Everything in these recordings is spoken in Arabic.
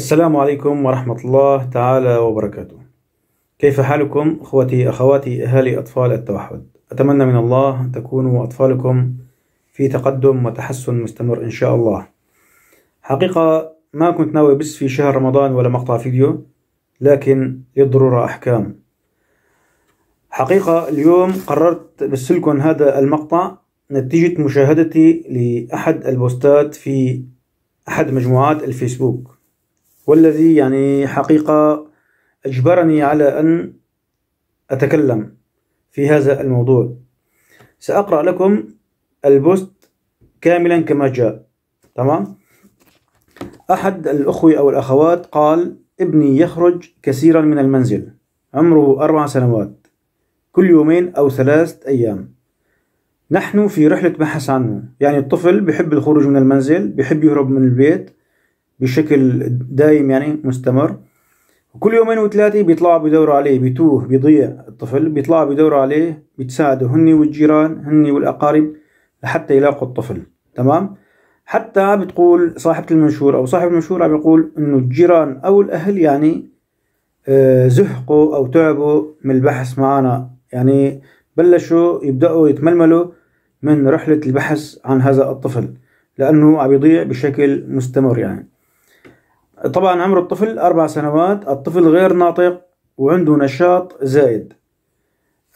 السلام عليكم ورحمة الله تعالى وبركاته كيف حالكم أخوتي أخواتي أهالي أطفال التوحد أتمنى من الله أن تكونوا أطفالكم في تقدم وتحسن مستمر إن شاء الله حقيقة ما كنت ناوي بس في شهر رمضان ولا مقطع فيديو لكن للضرورة أحكام حقيقة اليوم قررت بسلكم هذا المقطع نتيجة مشاهدتي لأحد البوستات في أحد مجموعات الفيسبوك والذي يعني حقيقة أجبرني على أن أتكلم في هذا الموضوع سأقرأ لكم البوست كاملا كما جاء تمام أحد الأخوة أو الأخوات قال ابني يخرج كثيرا من المنزل عمره أربع سنوات كل يومين أو ثلاثة أيام نحن في رحلة بحث عنه يعني الطفل بحب الخروج من المنزل بحب يهرب من البيت بشكل دايم يعني مستمر وكل يومين وثلاثة بيطلعوا بيدوروا عليه بيتوه بيضيع الطفل بيطلعوا بيدوروا عليه بيتساعدوا هني والجيران هني والأقارب لحتى يلاقوا الطفل تمام حتى بتقول صاحبة المنشور أو صاحب المنشور عم يقول إنه الجيران أو الأهل يعني آه، زهقوا أو تعبوا من البحث معنا يعني بلشوا يبدأوا يتململوا من رحلة البحث عن هذا الطفل لأنه عم يضيع بشكل مستمر يعني طبعا عمر الطفل أربع سنوات الطفل غير ناطق وعنده نشاط زائد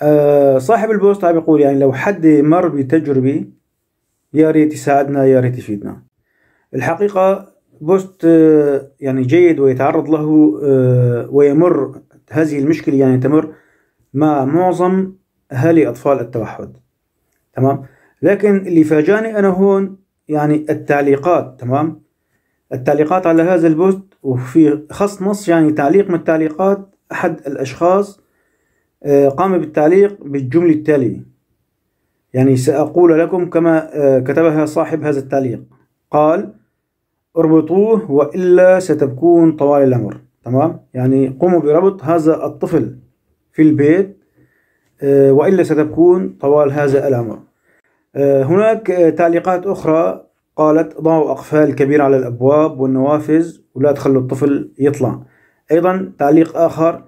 أه صاحب البوست عم يقول يعني لو حد مر بتجربة يا ريت يساعدنا يا ريت يفيدنا الحقيقة بوست آه، يعني جيد ويتعرض له آه، ويمر هذه المشكلة يعني تمر مع معظم أهالي أطفال التوحد تمام لكن اللي فاجأني أنا هون يعني التعليقات تمام التعليقات على هذا البوست وفي خص نص يعني تعليق من التعليقات أحد الأشخاص آه، قام بالتعليق بالجملة التالية يعني سأقول لكم كما آه، كتبها صاحب هذا التعليق قال اربطوه وإلا ستبكون طوال الأمر تمام يعني قوموا بربط هذا الطفل في البيت آه، وإلا ستبكون طوال هذا الأمر هناك تعليقات أخرى قالت ضعوا أقفال كبيرة على الأبواب والنوافذ ولا تخلوا الطفل يطلع أيضا تعليق آخر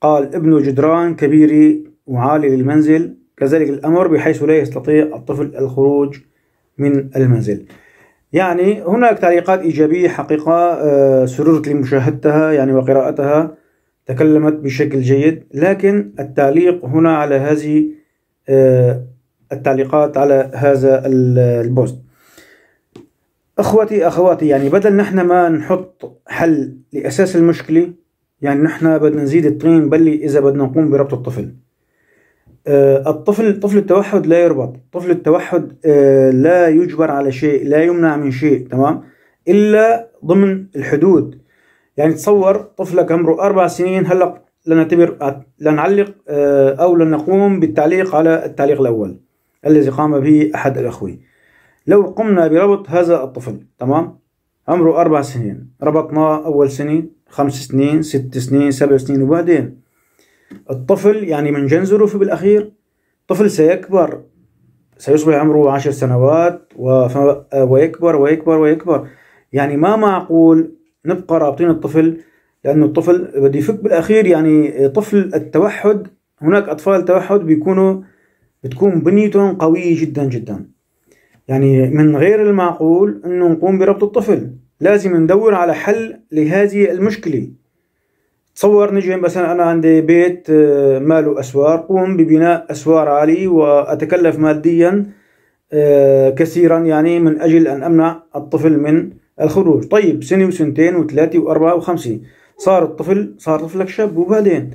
قال ابن جدران كبيري وعالي للمنزل كذلك الأمر بحيث لا يستطيع الطفل الخروج من المنزل يعني هناك تعليقات إيجابية حقيقة آه، سررت لمشاهدتها يعني وقراءتها تكلمت بشكل جيد لكن التعليق هنا على هذه آه، التعليقات على هذا البوست اخوتي اخواتي يعني بدل نحن ما نحط حل لاساس المشكله يعني نحن بدنا نزيد الطين بلي اذا بدنا نقوم بربط الطفل أه الطفل طفل التوحد لا يربط طفل التوحد أه لا يجبر على شيء لا يمنع من شيء تمام الا ضمن الحدود يعني تصور طفلك عمره اربع سنين هلا لنعتبر لنعلق أه او لنقوم بالتعليق على التعليق الاول الذي قام به احد الاخوين لو قمنا بربط هذا الطفل تمام عمره أربع سنين ربطناه أول سنة خمس سنين ست سنين سبع سنين وبعدين الطفل يعني من جنزره في بالأخير طفل سيكبر سيصبح عمره عشر سنوات وف... ويكبر ويكبر ويكبر يعني ما معقول نبقى رابطين الطفل لأنه الطفل بده يفك بالأخير يعني طفل التوحد هناك أطفال توحد بيكونوا بتكون بنيتهم قوية جدا جدا يعني من غير المعقول أنه نقوم بربط الطفل لازم ندور على حل لهذه المشكلة تصور نجي مثلا أنا عندي بيت آه، ماله أسوار قوم ببناء أسوار عالي وأتكلف ماديا آه، كثيرا يعني من أجل أن أمنع الطفل من الخروج طيب سنة وسنتين وثلاثة وأربعة وخمسة صار الطفل صار طفلك شاب وبعدين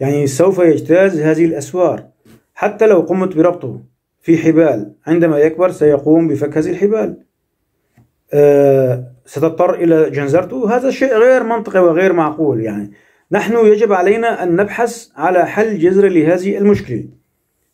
يعني سوف يجتاز هذه الأسوار حتى لو قمت بربطه في حبال عندما يكبر سيقوم بفك هذه الحبال آه ستضطر إلى جنزرته هذا شيء غير منطقي وغير معقول يعني نحن يجب علينا أن نبحث على حل جذري لهذه المشكلة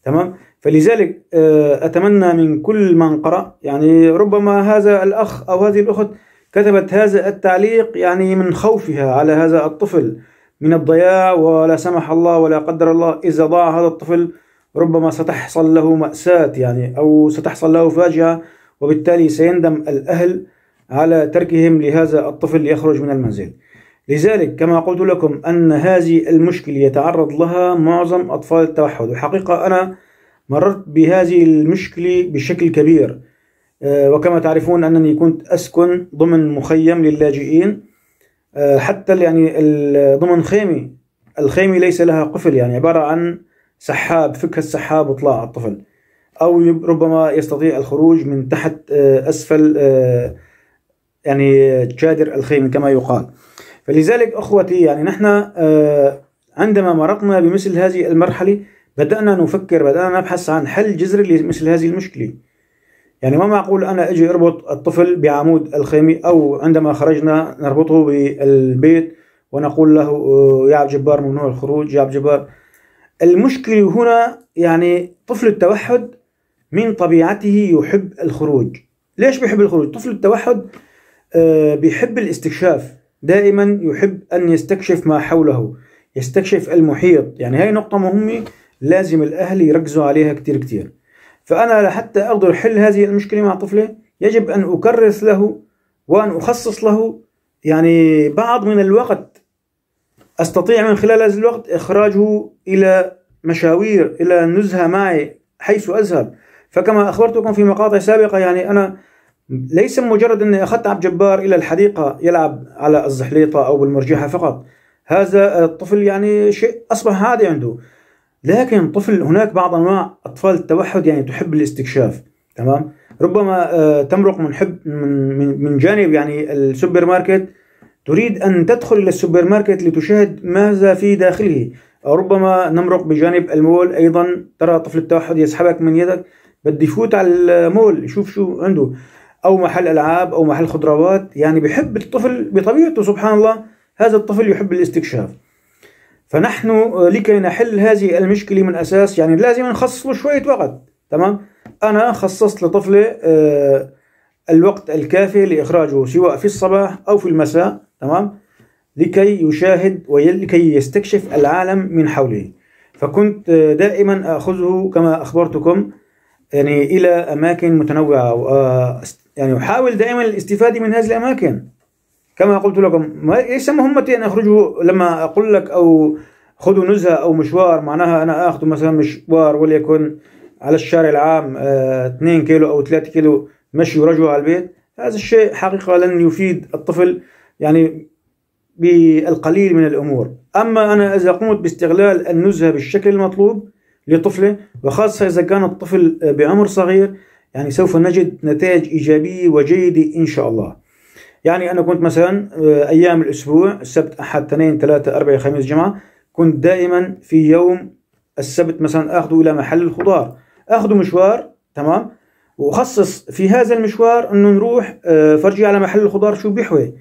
تمام فلذلك آه، أتمنى من كل من قرأ يعني ربما هذا الأخ أو هذه الأخت كتبت هذا التعليق يعني من خوفها على هذا الطفل من الضياع ولا سمح الله ولا قدر الله إذا ضاع هذا الطفل ربما ستحصل له مأساة يعني أو ستحصل له فاجعة وبالتالي سيندم الأهل على تركهم لهذا الطفل ليخرج من المنزل لذلك كما قلت لكم أن هذه المشكلة يتعرض لها معظم أطفال التوحد وحقيقة أنا مررت بهذه المشكلة بشكل كبير آه، وكما تعرفون أنني كنت أسكن ضمن مخيم للاجئين آه، حتى يعني ضمن خيمة الخيمة ليس لها قفل يعني عبارة عن سحاب فك السحاب وطلع الطفل أو ربما يستطيع الخروج من تحت آه، أسفل آه، يعني آه، جادر الخيمه كما يقال فلذلك أخوتي يعني نحن عندما مرقنا بمثل هذه المرحلة بدأنا نفكر بدأنا نبحث عن حل جذري لمثل هذه المشكلة يعني ما معقول أنا أجي أربط الطفل بعمود الخيمة أو عندما خرجنا نربطه بالبيت ونقول له يا عبد جبار ممنوع الخروج يا عبد جبار المشكلة هنا يعني طفل التوحد من طبيعته يحب الخروج ليش بيحب الخروج؟ طفل التوحد آه، بيحب الاستكشاف دائما يحب أن يستكشف ما حوله يستكشف المحيط يعني هاي نقطة مهمة لازم الأهل يركزوا عليها كتير كتير فأنا لحتى أقدر حل هذه المشكلة مع طفلي يجب أن أكرس له وأن أخصص له يعني بعض من الوقت أستطيع من خلال هذا الوقت إخراجه إلى مشاوير إلى نزهة معي حيث أذهب فكما أخبرتكم في مقاطع سابقة يعني أنا ليس مجرد أني أخذت عبد جبار إلى الحديقة يلعب على الزحليطة أو بالمرجحة فقط هذا الطفل يعني شيء أصبح عادي عنده لكن طفل هناك بعض أنواع أطفال التوحد يعني تحب الاستكشاف تمام ربما آه، تمرق من حب من من جانب يعني السوبر ماركت تريد أن تدخل إلى السوبر ماركت لتشاهد ماذا في داخله أو ربما نمرق بجانب المول أيضا ترى طفل التوحد يسحبك من يدك بدي يفوت على المول يشوف شو عنده أو محل ألعاب أو محل خضروات يعني بحب الطفل بطبيعته سبحان الله هذا الطفل يحب الاستكشاف فنحن آه، لكي نحل هذه المشكلة من أساس يعني لازم نخصص له شوية وقت تمام أنا خصصت لطفلي آه، الوقت الكافي لإخراجه سواء في الصباح أو في المساء تمام لكي يشاهد ولكي يستكشف العالم من حوله فكنت دائما اخذه كما اخبرتكم يعني الى اماكن متنوعه آه، يعني احاول دائما الاستفاده من هذه الاماكن كما قلت لكم ليس مهمتي ان اخرجه لما اقول لك او خذوا نزهه او مشوار معناها انا اخذه مثلا مشوار وليكن على الشارع العام 2 آه، كيلو او 3 كيلو مشي ورجوع على البيت هذا الشيء حقيقه لن يفيد الطفل يعني بالقليل من الأمور أما أنا إذا قمت باستغلال النزهة بالشكل المطلوب لطفلة وخاصة إذا كان الطفل بعمر صغير يعني سوف نجد نتائج إيجابية وجيدة إن شاء الله يعني أنا كنت مثلا آه، أيام الأسبوع السبت أحد اثنين ثلاثة أربعة خميس جمعة كنت دائما في يوم السبت مثلا أخذه إلى محل الخضار أخذه مشوار تمام وخصص في هذا المشوار أنه نروح آه، فرجي على محل الخضار شو بيحوي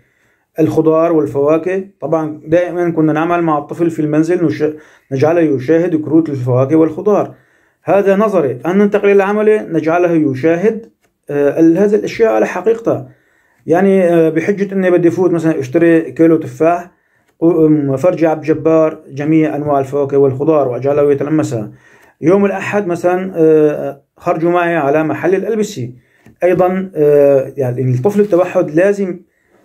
الخضار والفواكه طبعا دائما كنا نعمل مع الطفل في المنزل نش... نجعله يشاهد كروت الفواكه والخضار هذا نظري أن ننتقل إلى عملي نجعله يشاهد آه، هذه الأشياء على حقيقتها يعني آه، بحجة أني بدي فوت مثلا أشتري كيلو تفاح فرجع عبد الجبار جميع أنواع الفواكه والخضار وأجعله يتلمسها يوم الأحد مثلا آه، خرجوا معي على محل الألبسة أيضا يعني الطفل التوحد لازم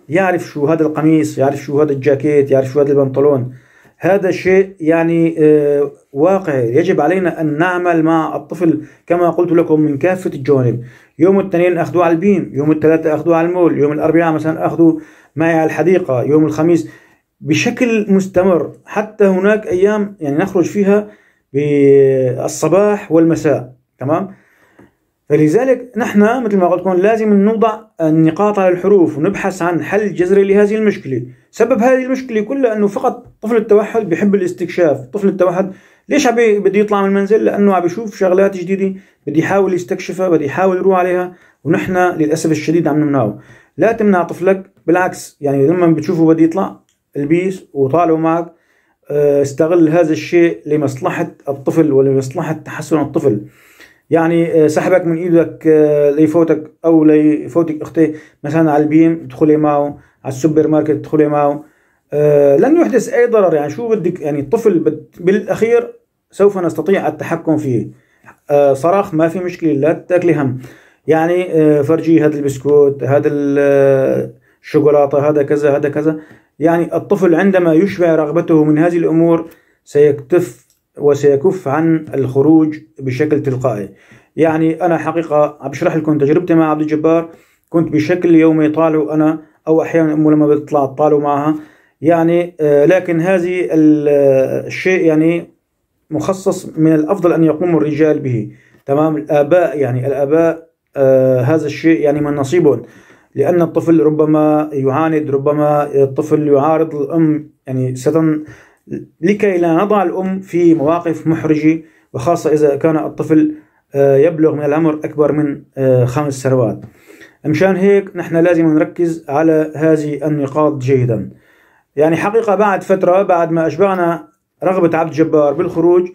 يعرف شو هذا القميص يعرف شو هذا الجاكيت يعرف شو هذا البنطلون هذا شيء يعني آه، واقعي يجب علينا أن نعمل مع الطفل كما قلت لكم من كافة الجوانب يوم الاثنين أخذوه على البيم يوم الثلاثة أخذوه على المول يوم الأربعاء مثلا أخذوه معي على الحديقة يوم الخميس بشكل مستمر حتى هناك أيام يعني نخرج فيها بالصباح والمساء تمام فلذلك نحن مثل ما قلت لكم لازم نوضع النقاط على الحروف ونبحث عن حل جذري لهذه المشكلة سبب هذه المشكلة كلها أنه فقط طفل التوحد بيحب الاستكشاف طفل التوحد ليش عبي بده يطلع من المنزل لأنه عم بيشوف شغلات جديدة بده يحاول يستكشفها بده يحاول يروح عليها ونحن للأسف الشديد عم نمنعه لا تمنع طفلك بالعكس يعني لما بتشوفه بده يطلع البيس وطالعه معك آه، استغل هذا الشيء لمصلحة الطفل ولمصلحة تحسن الطفل يعني آه، سحبك من ايدك آه، ليفوتك او ليفوتك اختي مثلا على البيم تدخلي معه على السوبر ماركت تدخلي معه آه، لن يحدث اي ضرر يعني شو بدك يعني الطفل بالاخير سوف نستطيع التحكم فيه صراخ ما في مشكله لا تاكلي هم يعني فرجي هذا البسكوت هذا الشوكولاته هذا كذا هذا كذا يعني الطفل عندما يشبع رغبته من هذه الامور سيكتف وسيكف عن الخروج بشكل تلقائي يعني أنا حقيقة بشرح لكم تجربتي مع عبد الجبار كنت بشكل يومي طالع أنا أو أحيانا أمه لما بتطلع طالع معها يعني آه، لكن هذه آه، الشيء يعني مخصص من الأفضل أن يقوم الرجال به تمام الآباء يعني الآباء آه، هذا الشيء يعني من نصيبهم لأن الطفل ربما يعاند ربما الطفل يعارض الأم يعني ستن لكي لا نضع الأم في مواقف محرجة وخاصة إذا كان الطفل آه، يبلغ من العمر أكبر من آه، خمس سنوات مشان هيك نحن لازم نركز على هذه النقاط جيدا يعني حقيقة بعد فترة بعد ما أشبعنا رغبة عبد جبار بالخروج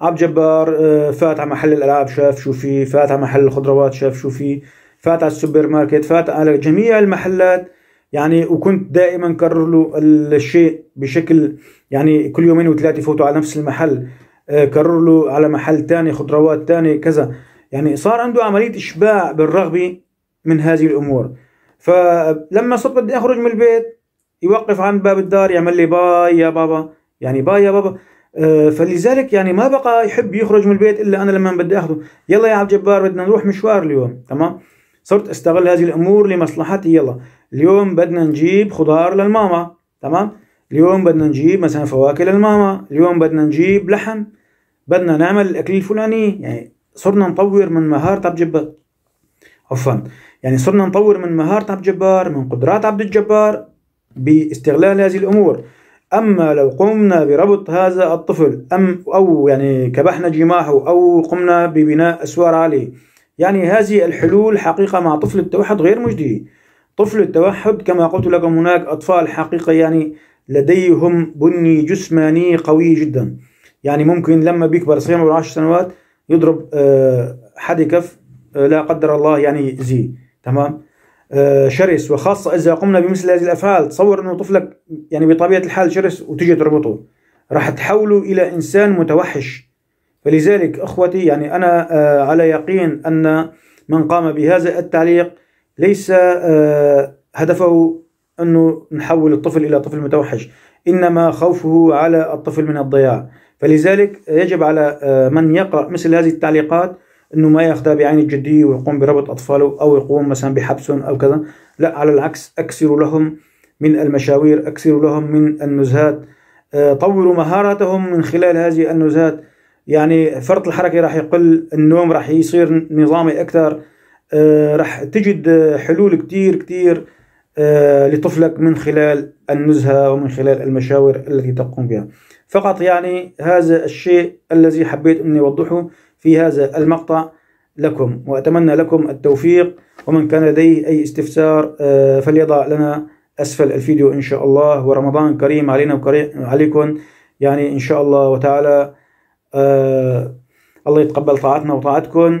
عبد جبار آه، فات على محل الألعاب شاف شو فيه فات على محل الخضروات شاف شو فيه فات على السوبر ماركت فات على جميع المحلات يعني وكنت دائما كرر له الشيء بشكل يعني كل يومين وثلاثه فوتوا على نفس المحل آه، كرر له على محل ثاني خضروات تاني كذا يعني صار عنده عمليه اشباع بالرغبه من هذه الامور فلما صرت بدي اخرج من البيت يوقف عند باب الدار يعمل لي باي يا بابا يعني باي يا بابا آه، فلذلك يعني ما بقى يحب يخرج من البيت الا انا لما بدي اخذه يلا يا عبد الجبار بدنا نروح مشوار اليوم تمام صرت استغل هذه الامور لمصلحتي يلا اليوم بدنا نجيب خضار للماما تمام اليوم بدنا نجيب مثلا فواكه للماما اليوم بدنا نجيب لحم بدنا نعمل الاكل الفلاني يعني صرنا نطور من مهارة عبد الجبار عفوا يعني صرنا نطور من مهارة عبد الجبار من قدرات عبد الجبار باستغلال هذه الامور اما لو قمنا بربط هذا الطفل ام او يعني كبحنا جماحه او قمنا ببناء اسوار عليه يعني هذه الحلول حقيقة مع طفل التوحد غير مجدية طفل التوحد كما قلت لكم هناك أطفال حقيقة يعني لديهم بني جسماني قوي جدا يعني ممكن لما بيكبر صغير عمره 10 سنوات يضرب آه، حد كف آه، لا قدر الله يعني يأذيه تمام آه، شرس وخاصة إذا قمنا بمثل هذه الأفعال تصور أنه طفلك يعني بطبيعة الحال شرس وتجي تربطه راح تحوله إلى إنسان متوحش فلذلك أخوتي يعني أنا على يقين أن من قام بهذا التعليق ليس آه، هدفه أنه نحول الطفل إلى طفل متوحش إنما خوفه على الطفل من الضياع فلذلك يجب على آه، من يقرأ مثل هذه التعليقات أنه ما ياخذها بعين الجدية ويقوم بربط أطفاله أو يقوم مثلا بحبسهم أو كذا لا على العكس أكثروا لهم من المشاوير أكثروا لهم من النزهات آه، طوروا مهاراتهم من خلال هذه النزهات يعني فرط الحركة راح يقل النوم راح يصير نظامي أكثر آه، راح تجد حلول كتير كتير آه، لطفلك من خلال النزهة ومن خلال المشاور التي تقوم بها فقط يعني هذا الشيء الذي حبيت أن أوضحه في هذا المقطع لكم وأتمنى لكم التوفيق ومن كان لديه أي استفسار آه، فليضع لنا أسفل الفيديو إن شاء الله ورمضان كريم علينا وعليكم يعني إن شاء الله وتعالى الله يتقبل طاعتنا وطاعتكم